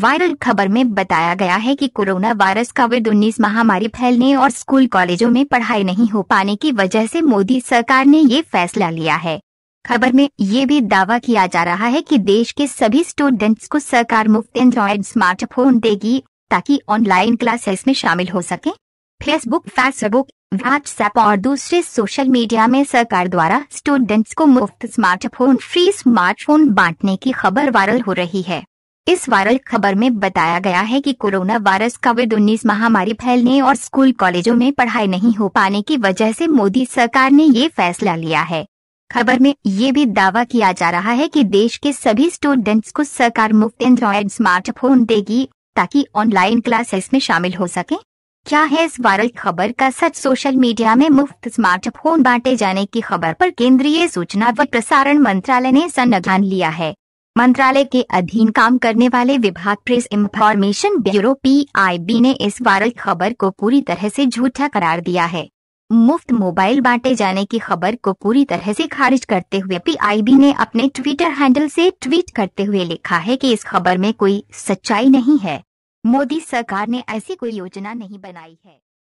viral खबर में बताया गया है कि कोरोना वायरस कोविड उन्नीस महामारी फैलने और स्कूल कॉलेजों में पढ़ाई नहीं हो पाने की वजह से मोदी सरकार ने ये फैसला लिया है खबर में ये भी दावा किया जा रहा है कि देश के सभी स्टूडेंट्स को सरकार मुफ्त एंड्रॉयड स्मार्टफोन देगी ताकि ऑनलाइन क्लासेस में शामिल हो सके फेसबुक फेसबुक व्हाट्सएप और दूसरे सोशल मीडिया में सरकार द्वारा स्टूडेंट्स को मुफ्त स्मार्टफोन फ्री स्मार्टफोन बांटने की खबर वायरल हो रही है इस वायरल खबर में बताया गया है कि कोरोना वायरस कोविड उन्नीस महामारी फैलने और स्कूल कॉलेजों में पढ़ाई नहीं हो पाने की वजह से मोदी सरकार ने ये फैसला लिया है खबर में ये भी दावा किया जा रहा है कि देश के सभी स्टूडेंट्स को सरकार मुफ्त एंड्रॉयड स्मार्टफोन देगी ताकि ऑनलाइन क्लासेस में शामिल हो सके क्या है इस वायरल खबर का सच सोशल मीडिया में मुफ्त स्मार्टफोन बांटे जाने की खबर पर केंद्रीय सूचना व प्रसारण मंत्रालय ने संज्ञान लिया है मंत्रालय के अधीन काम करने वाले विभाग प्रेस इंफॉर्मेशन ब्यूरो पीआईबी ने इस वायरल खबर को पूरी तरह से झूठा करार दिया है मुफ्त मोबाइल बांटे जाने की खबर को पूरी तरह से खारिज करते हुए पीआईबी ने अपने ट्विटर हैंडल से ट्वीट करते हुए लिखा है कि इस खबर में कोई सच्चाई नहीं है मोदी सरकार ने ऐसी कोई योजना नहीं बनाई है